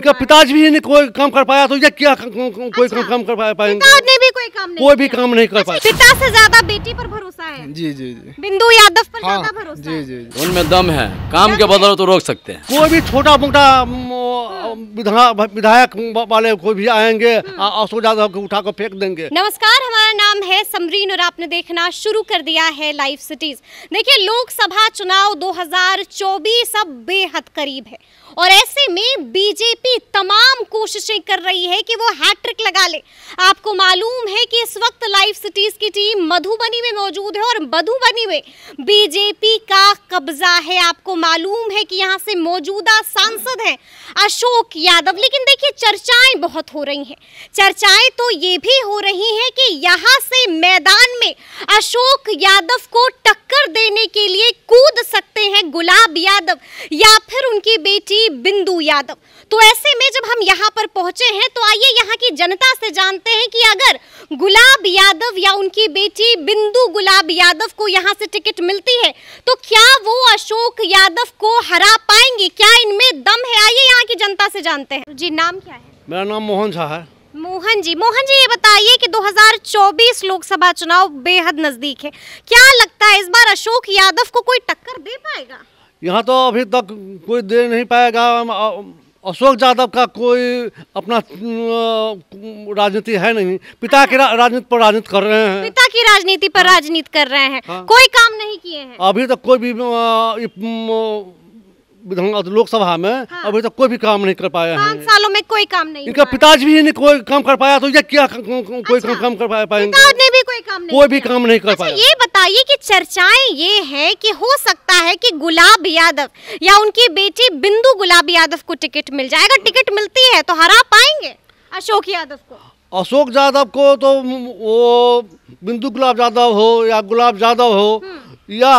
इनका हाँ। पिताजी भी कोई काम कर पाया तो ये क्या कोई अच्छा, काम कर पाया पाएंगे ने भी कोई काम नहीं कोई भी काम नहीं कर अच्छा, पाया पिता से ज्यादा बेटी पर भरोसा है जी जी जी बिंदु यादव पर हाँ, ज्यादा भरोसा जी जी उनमें दम है काम के बदलो तो रोक सकते हैं कोई भी छोटा मोटा विधायक वाले कोई भी आएंगे अशोक हम्म। यादव को उठा कर फेंक देंगे नमस्कार हमारा नाम है समरीन और आपने देखना शुरू कर दिया है लाइव सिटीज देखिए लोकसभा चुनाव 2024 अब बेहद करीब है और ऐसे में बीजेपी तमाम कोशिशें कर रही है कि वो हैट्रिक लगा ले आपको मालूम है कि इस वक्त लाइव सिटीज की टीम मधुबनी में मौजूद है और मधुबनी में बीजेपी का कब्जा है आपको मालूम है कि यहाँ से मौजूदा सांसद हैं अशोक अशोक यादव लेकिन देखिए चर्चाएं बहुत हो रही हैं चर्चाएं तो ये भी हो रही हैं कि यहाँ से मैदान में अशोक यादव को टक्कर देने के लिए कूद सकते हैं गुलाब यादव या फिर उनकी बेटी बिंदु यादव तो ऐसे में जब हम यहाँ पर पहुंचे हैं तो आइए यहाँ की जनता से जानते हैं कि अगर गुलाब यादव या उनकी बेटी बिंदु गुलाब यादव को यहाँ से टिकट मिलती है तो क्या वो अशोक यादव को हरा पाएंगे क्या इनमें दम है आइए यहाँ की जनता से जानते हैं जी नाम क्या है मेरा नाम मोहन झा है मोहन जी मोहन जी ये बताइए कि 2024 लोकसभा चुनाव बेहद नजदीक है क्या लगता है इस बार अशोक यादव को कोई टक्कर दे पाएगा यहाँ तो अभी तक कोई दे नहीं पाएगा अशोक यादव का कोई अपना राजनीति है नहीं पिता की रा, राजनीति पर राजनीति कर रहे हैं पिता की राजनीति पर हाँ। राजनीति कर रहे हैं हाँ। कोई काम नहीं किए हैं अभी तक कोई भी विधान लोकसभा में हाँ। अभी तक तो कोई भी काम नहीं कर पाया है सालों में कोई काम नहीं इनका पिताजी भी नहीं कोई काम कर पाया तो ये क्या कोई अच्छा, काम कर पाया पाएंगे भी कोई काम नहीं कोई भी काम नहीं कर अच्छा, पाया ये बताइए कि चर्चाएं ये है कि हो सकता है कि गुलाब यादव या उनकी बेटी बिंदु गुलाब यादव को टिकट मिल जाए अगर टिकट मिलती है तो हरा पाएंगे अशोक यादव को अशोक यादव को तो वो बिंदु गुलाब यादव हो या गुलाब यादव हो हम्म। या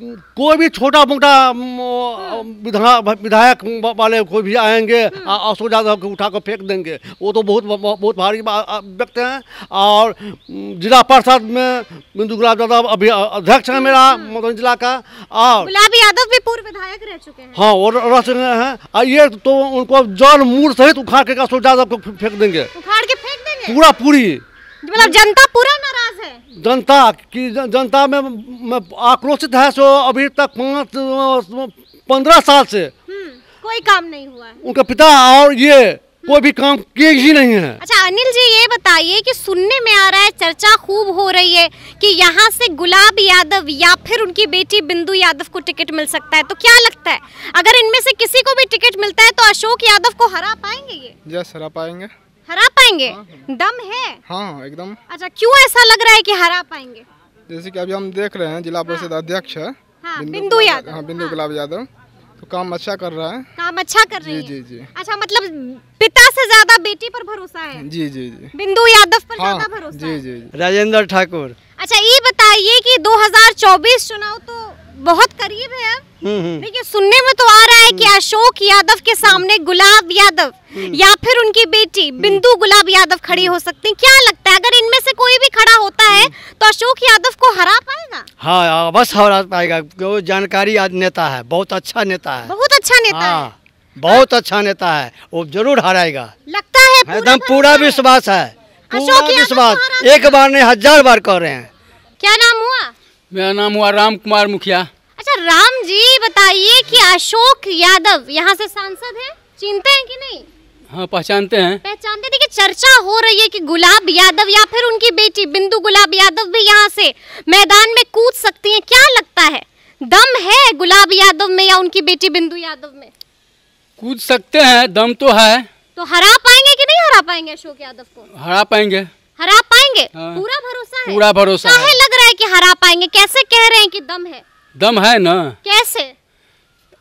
कोई भी छोटा मोटा विधायक वाले कोई भी आएंगे हम्म। अशोक यादव को उठा कर फेंक देंगे वो तो बहुत बहुत भारी व्यक्ति हैं और जिला परिषद में बिंदु गुलाब यादव अभी अध्यक्ष हैं मेरा मधुबनी हम्म। जिला का और गुलाब यादव भी पूर्व विधायक रह चुके हैं हाँ वो रह चुके हैं ये तो उनको जल मूल सहित उखाड़ के अशोक यादव को फेंक देंगे उखाड़ के फेंक देंगे पूरा पूरी मतलब जनता पूरा नाराज है जनता की जनता में, आक्रोशित है सो अभी तक पाँच पंद्रह साल से हम्म, कोई काम नहीं हुआ उनका पिता और ये कोई भी काम किए ही नहीं है अच्छा अनिल जी ये बताइए कि सुनने में आ रहा है चर्चा खूब हो रही है कि यहाँ से गुलाब यादव या फिर उनकी बेटी बिंदु यादव को टिकट मिल सकता है तो क्या लगता है अगर इनमें से किसी को भी टिकट मिलता है तो अशोक यादव को हरा पाएंगे ये यस हरा पाएंगे हरा पाएंगे हाँ, हाँ। दम है हाँ, हाँ एकदम अच्छा क्यों ऐसा लग रहा है कि हरा पाएंगे जैसे कि अभी हम देख रहे हैं जिला परिषद अध्यक्ष है बिंदु यादव हाँ बिंदु गुलाब यादव तो काम अच्छा कर रहा है काम अच्छा कर रही है जी जी अच्छा मतलब पिता से ज्यादा बेटी पर भरोसा है जी जी जी बिंदु यादव पर ज्यादा भरोसा जी जी, जी। राजेंद्र ठाकुर अच्छा ये बताइए कि 2024 चुनाव तो बहुत करीब है अब देखिए हम्म, हम्म। सुनने में तो आ रहा है कि हम्म। अशोक यादव के सामने गुलाब यादव या फिर उनकी बेटी बिंदु गुलाब यादव खड़ी हो सकती है क्या लगता है अगर इनमें से कोई भी खड़ा होता है तो अशोक यादव को हरा पाएगा हाँ बस हाँ, हरा पाएगा वो जानकारी नेता है बहुत अच्छा नेता है बहुत अच्छा नेता हाँ, है बहुत अच्छा नेता है वो जरूर हराएगा लगता है एकदम पूरा विश्वास है पूरा विश्वास एक बार नहीं हजार बार कह रहे हैं क्या नाम हुआ मेरा नाम हुआ राम कुमार मुखिया अच्छा राम जी बताइए कि अशोक यादव यहाँ से सांसद हैं चिंते हैं कि नहीं हाँ पहचानते हैं पहचानते देखिए चर्चा हो रही है कि गुलाब यादव या फिर उनकी बेटी बिंदु गुलाब यादव भी यहाँ से मैदान में कूद सकती हैं क्या लगता है दम है गुलाब यादव में या उनकी बेटी बिंदु यादव में कूद सकते हैं दम तो है तो हरा पाएंगे कि नहीं हरा पाएंगे अशोक यादव को हरा पाएंगे हरा पाएंगे हाँ। पूरा भरोसा है पूरा भरोसा है लग रहा है कि हरा पाएंगे कैसे कह रहे हैं कि दम है दम है ना कैसे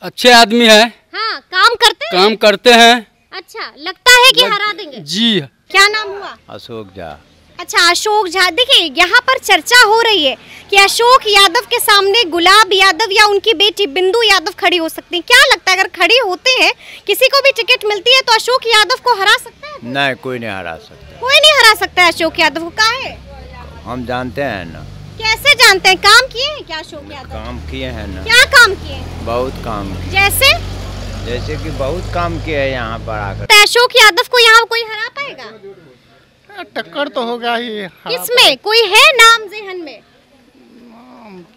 अच्छे आदमी है हाँ काम करते काम करते हैं अच्छा लगता है कि लग... हरा देंगे जी क्या नाम हुआ अशोक झा अच्छा अशोक झा देखिए यहाँ पर चर्चा हो रही है कि अशोक यादव के सामने गुलाब यादव या उनकी बेटी बिंदु यादव खड़ी हो सकती है क्या लगता है अगर खड़ी होते हैं किसी को भी टिकट मिलती है तो अशोक यादव को हरा सकते हैं नहीं कोई नहीं हरा सकता कोई हरा सकता है अशोक यादव को है हम जानते हैं ना कैसे जानते हैं काम किए हैं क्या अशोक यादव काम किए हैं ना क्या काम किए बहुत काम किये? जैसे जैसे कि बहुत काम किए है यहाँ पर आकर तो अशोक यादव को यहाँ कोई हरा पाएगा हाँ, टक्कर तो होगा ही इसमें कोई है नाम जेहन में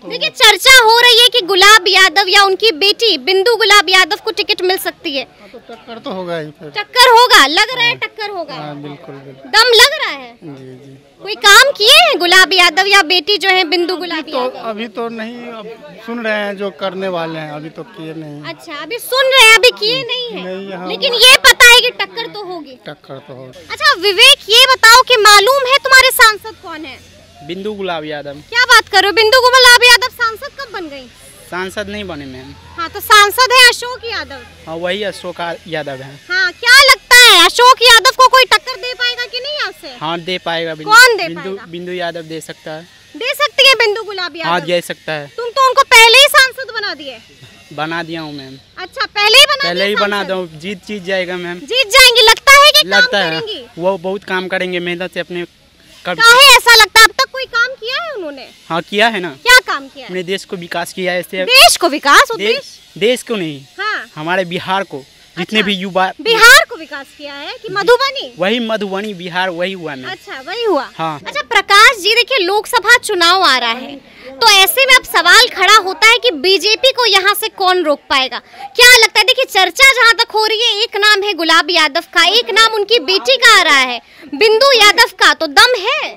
देखिए चर्चा हो रही है कि गुलाब यादव या उनकी बेटी बिंदु गुलाब यादव को टिकट मिल सकती है हाँ, तो टक्कर तो होगा ही फिर टक्कर होगा लग रहा है हाँ। टक्कर होगा आ, हाँ, बिल्कुल, बिल्कुल दम लग रहा है जी जी कोई काम किए हैं गुलाब यादव या बेटी जो है बिंदु गुलाब तो अभी तो नहीं अब सुन रहे हैं जो करने वाले हैं अभी तो किए नहीं अच्छा अभी सुन रहे हैं अभी किए नहीं है लेकिन ये पता है की टक्कर तो होगी टक्कर तो होगी अच्छा विवेक ये बताओ की मालूम है तुम्हारे सांसद कौन है बिंदु गुलाब यादव क्या बात कर रहे हो बिंदु गुलाब यादव सांसद कब बन गयी सांसद नहीं बने मैम हाँ तो सांसद है अशोक यादव हाँ वही अशोक यादव है हाँ क्या लगता है अशोक यादव को कोई टक्कर दे पाएगा कि नहीं आपसे हाँ दे पाएगा बिंदु, कौन दे बिंदु, पाएगा? बिंदु यादव दे सकता है दे सकती है बिंदु गुलाब हाँ, यादव हाँ दे सकता है तुम तो उनको पहले ही सांसद बना दिए बना दिया हूँ मैम अच्छा पहले ही बना पहले ही बना दो जीत जीत जाएगा मैम जीत जाएंगे लगता है लगता है वो बहुत काम करेंगे मेहनत ऐसी अपने ऐसा लगता हाँ किया है ना क्या काम किया अपने देश को विकास किया है देश को विकास देश देश को नहीं हाँ। हमारे बिहार को जितने अच्छा। भी युवा बिहार को विकास किया है कि मधुबनी वही मधुबनी बिहार वही हुआ मैं अच्छा वही हुआ हाँ अच्छा प्रकाश जी देखिए लोकसभा चुनाव आ रहा है तो ऐसे में अब सवाल खड़ा होता है कि बीजेपी को यहाँ से कौन रोक पाएगा क्या लगता है देखिए चर्चा जहाँ तक हो रही है एक नाम है गुलाब यादव का एक नाम उनकी बेटी का आ रहा है बिंदु यादव का तो दम है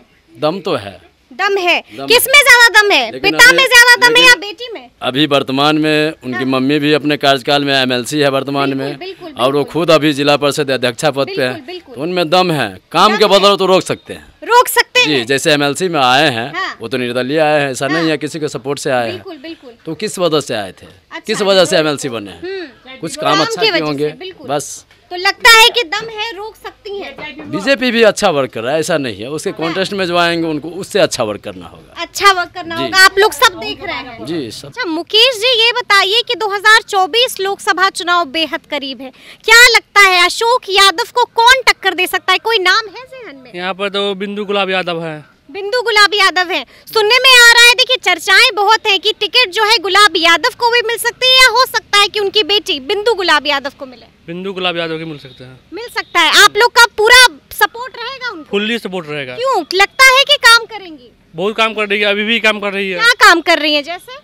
दम तो है दम है किस में ज्यादा दम है पिता में ज्यादा दम है या बेटी में अभी वर्तमान में उनकी हाँ। मम्मी भी अपने कार्यकाल में एमएलसी है वर्तमान में और वो खुद अभी जिला परिषद अध्यक्षा पद पे है तो उनमें दम है काम के बदल तो रोक सकते हैं रोक सकते हैं जी जैसे एमएलसी में आए हैं हाँ। वो तो निर्दलीय आए हैं ऐसा नहीं हाँ। है किसी के सपोर्ट से आए हैं तो किस वजह से आए थे अच्छा, किस वजह से एमएलसी तो बने हैं हम्म। कुछ काम अच्छा होंगे बस तो लगता है कि दम है रोक सकती है बीजेपी भी अच्छा वर्क कर रहा है ऐसा नहीं है उसके कॉन्टेस्ट अच्छा। में जो आएंगे उनको उससे अच्छा वर्क करना होगा अच्छा वर्क करना होगा आप लोग सब देख रहे हैं जी सब अच्छा मुकेश जी ये बताइए कि 2024 लोकसभा चुनाव बेहद करीब है क्या लगता है अशोक यादव को कौन टक्कर दे सकता है कोई नाम है जहन में यहाँ पर तो बिंदु गुलाब यादव है बिंदु गुलाब यादव है सुनने में आ रहा है देखिए चर्चाएं बहुत हैं कि टिकट जो है गुलाब यादव को भी मिल सकती है या हो सकता है कि उनकी बेटी बिंदु गुलाब यादव को मिले बिंदु गुलाब यादव के मिल सकते हैं मिल सकता है आप लोग का पूरा सपोर्ट रहेगा उनको फुल्ली सपोर्ट रहेगा क्यों लगता है की काम करेंगी बहुत काम कर रही है अभी भी काम कर रही है क्या काम कर रही है जैसे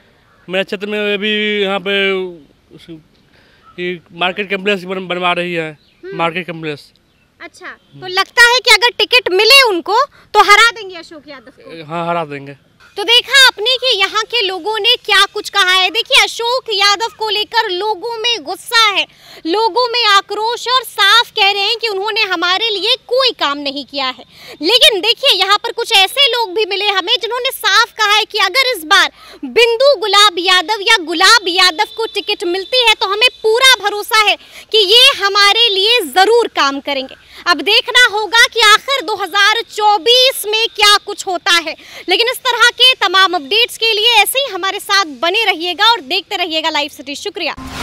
मेरे क्षेत्र में अभी यहाँ पे मार्केट कम्प्लेक्स बनवा रही है हम्म। मार्केट कम्प्लेक्स अच्छा तो लगता है अगर टिकट मिले उनको तो हरा देंगे अशोक यादव को हाँ हरा देंगे तो देखा आपने कि यहाँ के लोगों ने क्या कुछ कहा है देखिए अशोक यादव को लेकर लोगों में गुस्सा है लोगों में आक्रोश और साफ कह रहे हैं कि उन्होंने हमारे लिए कोई काम नहीं किया है लेकिन देखिए यहाँ पर कुछ ऐसे लोग भी मिले हमें जिन्होंने साफ कहा है कि अगर इस बार बिंदु गुलाब यादव या गुलाब यादव को टिकट मिलती है तो हमें पूरा भरोसा है कि ये हमारे लिए ज़रूर काम करेंगे अब देखना होगा कि आखिर 2024 में क्या कुछ होता है लेकिन इस तरह के तमाम अपडेट्स के लिए ऐसे ही हमारे साथ बने रहिएगा और देखते रहिएगा लाइव सिटी शुक्रिया